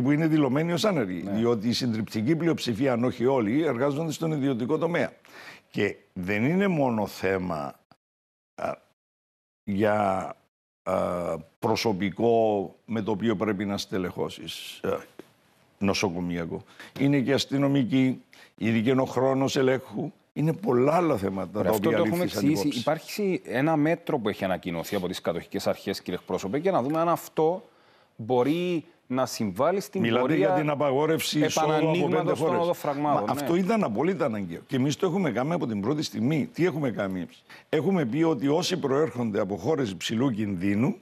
που είναι δηλωμένοι ως άνεργοι. Ναι. Διότι η συντριπτική πλειοψηφία, αν όχι όλοι, εργάζονται στον ιδιωτικό τομέα. Και δεν είναι μόνο θέμα για α, προσωπικό με το οποίο πρέπει να στελεχώσεις νοσοκομείο. Είναι και αστυνομική, ειδικένο χρόνος ελέγχου. Είναι πολλά άλλα θέματα τα αυτό οποία το έχουμε εξηγήσει. Υπάρχει ένα μέτρο που έχει ανακοινωθεί από τις κατοχικές αρχές, κύριε Πρόσωπε, για να δούμε αν αυτό μπορεί να συμβάλλει στην Μιλάτε πορεία για την απαγόρευση επανανοίγματος ναι. Αυτό ήταν απόλυτα αναγκαίο. Και εμείς το έχουμε κάνει από την πρώτη στιγμή. Τι έχουμε κάνει εμείς. Έχουμε πει ότι όσοι προέρχονται από χώρες υψηλού κινδύνου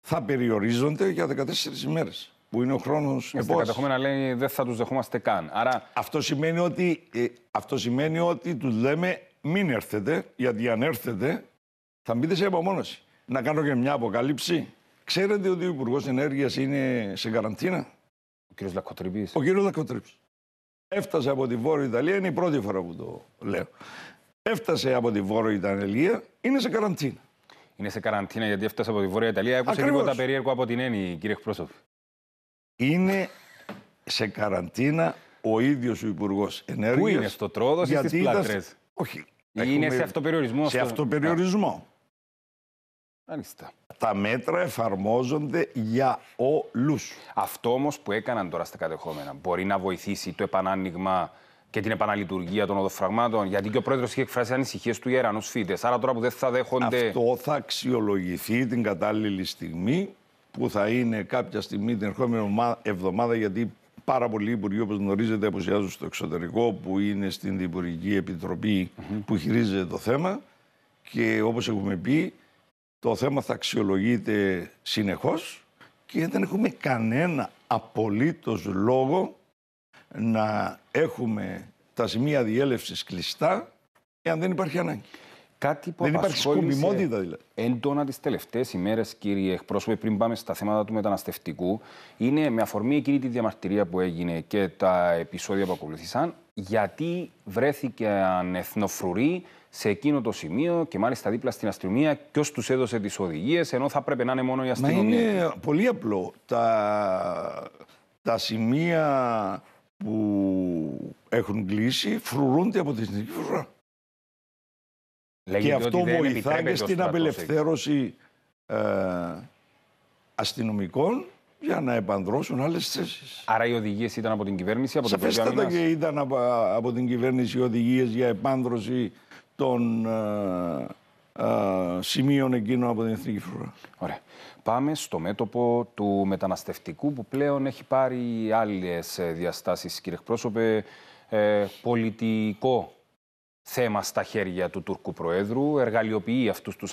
θα περιορίζονται για 14 ημέρες. Που είναι ο χρόνος Κατεχόμενα λένε δεν θα τους δεχόμαστε καν. Άρα... Αυτό, σημαίνει ότι, ε, ότι τους λέμε μην έρθετε, γιατί αν έρθετε θα μπείτε σε απομόνωση. Να κάνω και μια αποκάλυψη. Ξέρετε ότι ο Υπουργός Ενέργειας είναι σε καραντίνα. Ο κ. Λακοτρίπη. Ο κ. Λακοτρίπη. Έφτασε από τη Βόρεια Ιταλία, είναι η πρώτη φορά που το λέω. Έφτασε από τη Βόρεια Ιταλία, είναι σε καραντίνα. Είναι σε καραντίνα γιατί έφτασε από τη Βόρεια Ιταλία. έχω λίγο τα περίεργο από την έννοια, κύριε Εκπρόσωπο. Είναι σε καραντίνα ο ίδιος ο Υπουργός Ενέργεια. Πού είναι, στο Τρόδο ή στι πλάτρες. Όχι. Είναι σε αυτοπεριορισμό. Σε αυτοπεριορισμό. αυτοπεριορισμό. Μάλιστα. Τα μέτρα εφαρμόζονται για όλους. Αυτό όμως που έκαναν τώρα στα κατεχόμενα μπορεί να βοηθήσει το επανάνοιγμα και την επαναλειτουργία των οδοφραγμάτων. Γιατί και ο πρόεδρος είχε εκφράσει ανησυχίες του ιερανούς φίτες. Άρα τώρα που δεν θα δέχονται. Αυτό θα αξιολογηθεί την κατάλληλη στιγμή που θα είναι κάποια στιγμή την ερχόμενη εβδομάδα, γιατί πάρα πολλοί υπουργοί, όπως γνωρίζετε, αποουσιάζουν στο εξωτερικό, που είναι στην Υπουργική Επιτροπή που χειρίζεται το θέμα. Και όπως έχουμε πει, το θέμα θα αξιολογείται συνεχώς και δεν έχουμε κανένα απολύτως λόγο να έχουμε τα σημεία διέλευσης κλειστά εάν δεν υπάρχει ανάγκη. Κάτι που δεν υπάρχει σκοπιμότητα δηλαδή. Έντονα τις τελευταίες ημέρες, κύριε εκπρόσωπε, πριν πάμε στα θέματα του μεταναστευτικού, είναι με αφορμή εκείνη τη διαμαρτυρία που έγινε και τα επεισόδια που ακολουθήσαν, γιατί βρέθηκαν εθνοφρουροί σε εκείνο το σημείο και μάλιστα δίπλα στην αστυνομία ποιο τους έδωσε τις οδηγίες, ενώ θα πρέπει να είναι μόνο η αστυνομία. Μα είναι πολύ απλό. Τα, τα σημεία που έχουν κλείσει φρουρούνται από τη συνθήκη και αυτό βοηθά και στην απελευθέρωση ε, αστυνομικών για να επανδρώσουν άλλες θέσεις. Άρα οι οδηγίες ήταν από την κυβέρνηση, από την Σαφέστατα και ήταν από, την κυβέρνηση οι οδηγίες για επάνδρωση των ε, ε, σημείων εκείνων από την Εθνική Φρουρά. Ωραία. Πάμε στο μέτωπο του μεταναστευτικού που πλέον έχει πάρει άλλες ε, διαστάσεις, κύριε εκπρόσωπε. πολιτικό θέμα στα χέρια του Τούρκου Προέδρου, εργαλειοποιεί αυτούς τους